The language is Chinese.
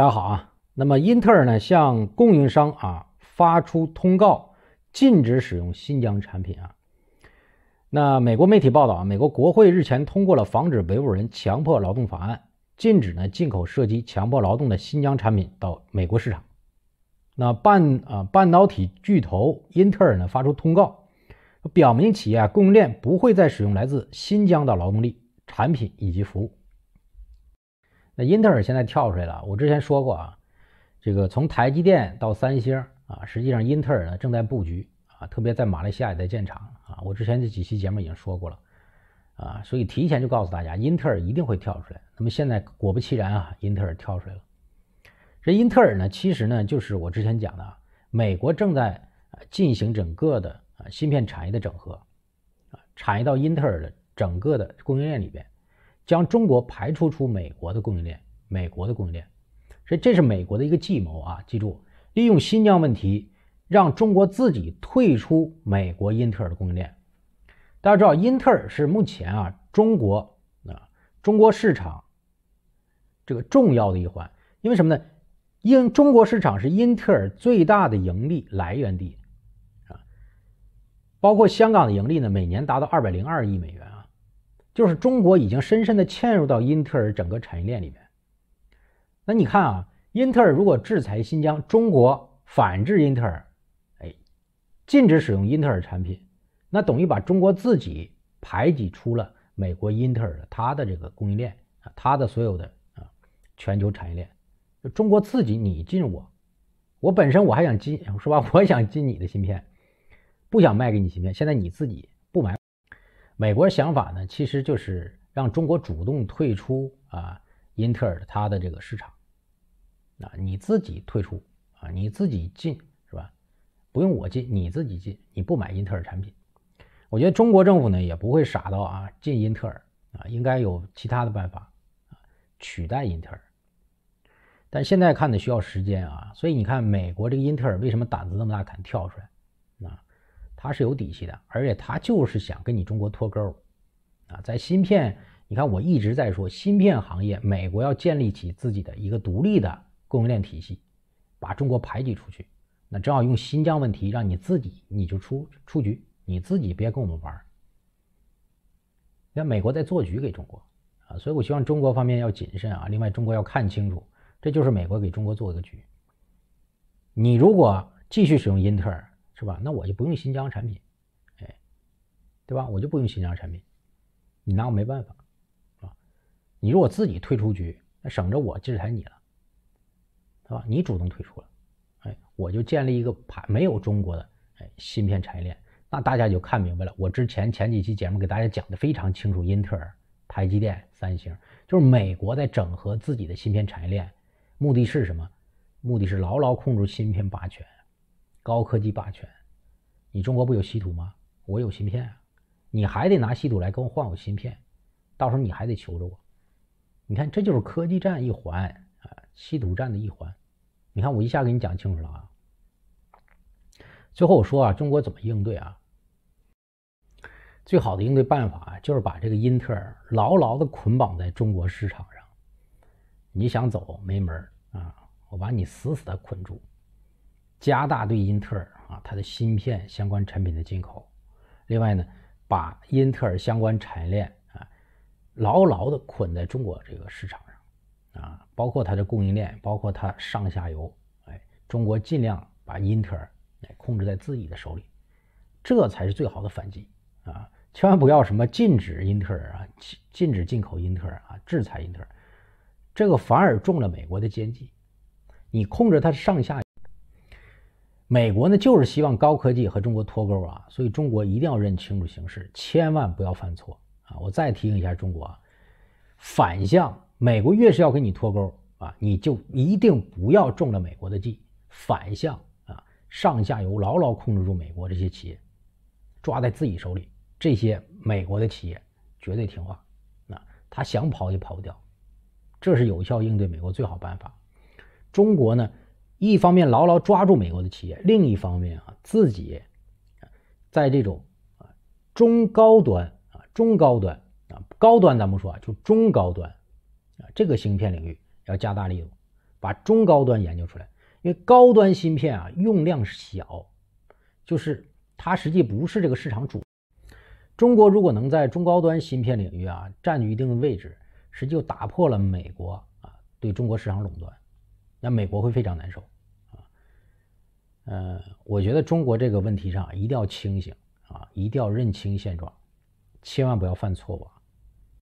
大家好啊，那么英特尔呢向供应商啊发出通告，禁止使用新疆产品啊。那美国媒体报道，啊，美国国会日前通过了防止维吾尔人强迫劳动法案，禁止呢进口涉及强迫劳动的新疆产品到美国市场。那半啊半导体巨头英特尔呢发出通告，表明企业供应链不会再使用来自新疆的劳动力、产品以及服务。那英特尔现在跳出来了。我之前说过啊，这个从台积电到三星啊，实际上英特尔呢正在布局啊，特别在马来西亚也在建厂啊。我之前这几期节目已经说过了啊，所以提前就告诉大家，英特尔一定会跳出来。那么现在果不其然啊，英特尔跳出来了。这英特尔呢，其实呢就是我之前讲的，美国正在进行整个的啊芯片产业的整合啊，产业到英特尔的整个的供应链里边。将中国排除出美国的供应链，美国的供应链，所以这是美国的一个计谋啊！记住，利用新疆问题让中国自己退出美国英特尔的供应链。大家知道，英特尔是目前啊中国啊中国市场这个重要的一环，因为什么呢？因中国市场是英特尔最大的盈利来源地啊，包括香港的盈利呢，每年达到二百零二亿美元啊。就是中国已经深深地嵌入到英特尔整个产业链里面。那你看啊，英特尔如果制裁新疆，中国反制英特尔，哎，禁止使用英特尔产品，那等于把中国自己排挤出了美国英特尔的它的这个供应链，它的所有的啊全球产业链。中国自己你进我，我本身我还想进是吧？我想进你的芯片，不想卖给你芯片。现在你自己不买。美国想法呢，其实就是让中国主动退出啊，英特尔它的这个市场。啊，你自己退出啊，你自己进是吧？不用我进，你自己进，你不买英特尔产品。我觉得中国政府呢也不会傻到啊进英特尔啊，应该有其他的办法啊取代英特尔。但现在看呢需要时间啊，所以你看美国这个英特尔为什么胆子那么大，敢跳出来？他是有底气的，而且他就是想跟你中国脱钩，啊，在芯片，你看我一直在说，芯片行业，美国要建立起自己的一个独立的供应链体系，把中国排挤出去，那正好用新疆问题让你自己你就出出局，你自己别跟我们玩，儿，那美国在做局给中国啊，所以我希望中国方面要谨慎啊，另外中国要看清楚，这就是美国给中国做一个局，你如果继续使用英特尔。是吧？那我就不用新疆产品，哎，对吧？我就不用新疆产品，你拿我没办法，啊，你如果自己退出局，那省着我制裁你了，是吧？你主动退出了，哎，我就建立一个盘没有中国的哎芯片产业链，那大家就看明白了。我之前前几期节目给大家讲的非常清楚，英特尔、台积电、三星，就是美国在整合自己的芯片产业链，目的是什么？目的是牢牢控制芯片霸权。高科技霸权，你中国不有稀土吗？我有芯片啊，你还得拿稀土来跟我换我芯片，到时候你还得求着我。你看，这就是科技战一环啊，稀土战的一环。你看，我一下给你讲清楚了啊。最后我说啊，中国怎么应对啊？最好的应对办法就是把这个英特尔牢牢的捆绑在中国市场上，你想走没门啊，我把你死死的捆住。加大对英特尔啊它的芯片相关产品的进口，另外呢，把英特尔相关产业链啊牢牢的捆在中国这个市场上，啊，包括它的供应链，包括它上下游，哎，中国尽量把英特尔哎控制在自己的手里，这才是最好的反击啊！千万不要什么禁止英特尔啊，禁禁止进口英特尔啊，制裁英特尔，这个反而中了美国的奸计，你控制它上下。美国呢，就是希望高科技和中国脱钩啊，所以中国一定要认清楚形势，千万不要犯错啊！我再提醒一下中国啊，反向，美国越是要跟你脱钩啊，你就一定不要中了美国的计，反向啊，上下游牢牢控制住美国这些企业，抓在自己手里，这些美国的企业绝对听话，那他想跑也跑不掉，这是有效应对美国最好办法。中国呢？一方面牢牢抓住美国的企业，另一方面啊，自己，在这种啊中高端啊中高端啊高端咱不说啊，就中高端啊这个芯片领域要加大力度，把中高端研究出来。因为高端芯片啊用量小，就是它实际不是这个市场主。中国如果能在中高端芯片领域啊占据一定的位置，实际就打破了美国啊对中国市场垄断。那美国会非常难受，啊，呃，我觉得中国这个问题上一定要清醒啊，一定要认清现状，千万不要犯错误啊。